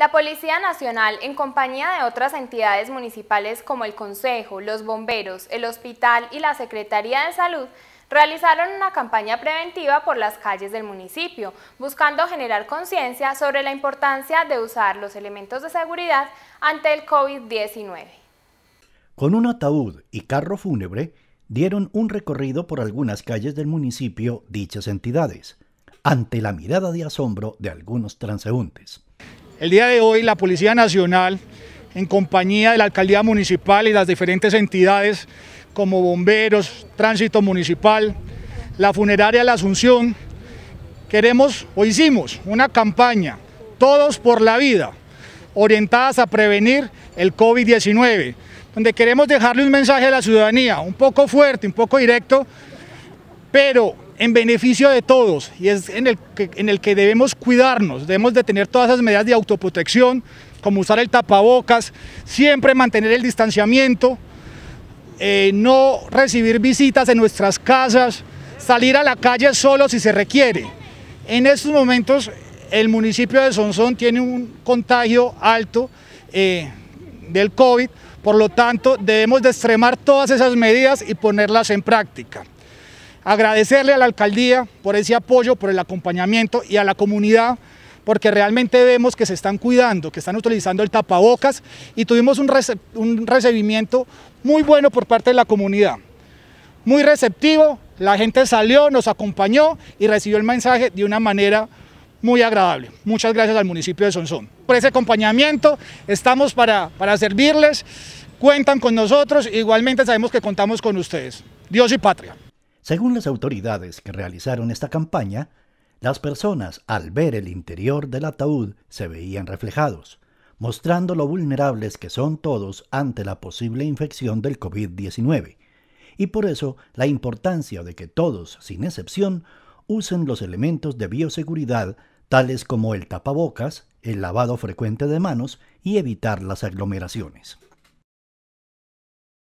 La Policía Nacional, en compañía de otras entidades municipales como el Consejo, los bomberos, el hospital y la Secretaría de Salud, realizaron una campaña preventiva por las calles del municipio, buscando generar conciencia sobre la importancia de usar los elementos de seguridad ante el COVID-19. Con un ataúd y carro fúnebre, dieron un recorrido por algunas calles del municipio dichas entidades, ante la mirada de asombro de algunos transeúntes. El día de hoy la Policía Nacional, en compañía de la Alcaldía Municipal y las diferentes entidades como bomberos, tránsito municipal, la funeraria La Asunción, queremos o hicimos una campaña, todos por la vida, orientadas a prevenir el COVID-19, donde queremos dejarle un mensaje a la ciudadanía, un poco fuerte, un poco directo, pero en beneficio de todos y es en el, que, en el que debemos cuidarnos, debemos de tener todas esas medidas de autoprotección, como usar el tapabocas, siempre mantener el distanciamiento, eh, no recibir visitas en nuestras casas, salir a la calle solo si se requiere. En estos momentos el municipio de Sonsón tiene un contagio alto eh, del COVID, por lo tanto debemos de extremar todas esas medidas y ponerlas en práctica. Agradecerle a la alcaldía por ese apoyo, por el acompañamiento y a la comunidad porque realmente vemos que se están cuidando, que están utilizando el tapabocas y tuvimos un, recibimiento muy bueno por parte de la comunidad. Muy receptivo, la gente salió, nos acompañó y recibió el mensaje de una manera muy agradable. Muchas gracias al municipio de Sonsón por ese acompañamiento, estamos para, para servirles, cuentan con nosotros, igualmente sabemos que contamos con ustedes. Dios y patria. Según las autoridades que realizaron esta campaña, las personas al ver el interior del ataúd se veían reflejados, mostrando lo vulnerables que son todos ante la posible infección del COVID-19, y por eso la importancia de que todos, sin excepción, usen los elementos de bioseguridad tales como el tapabocas, el lavado frecuente de manos y evitar las aglomeraciones.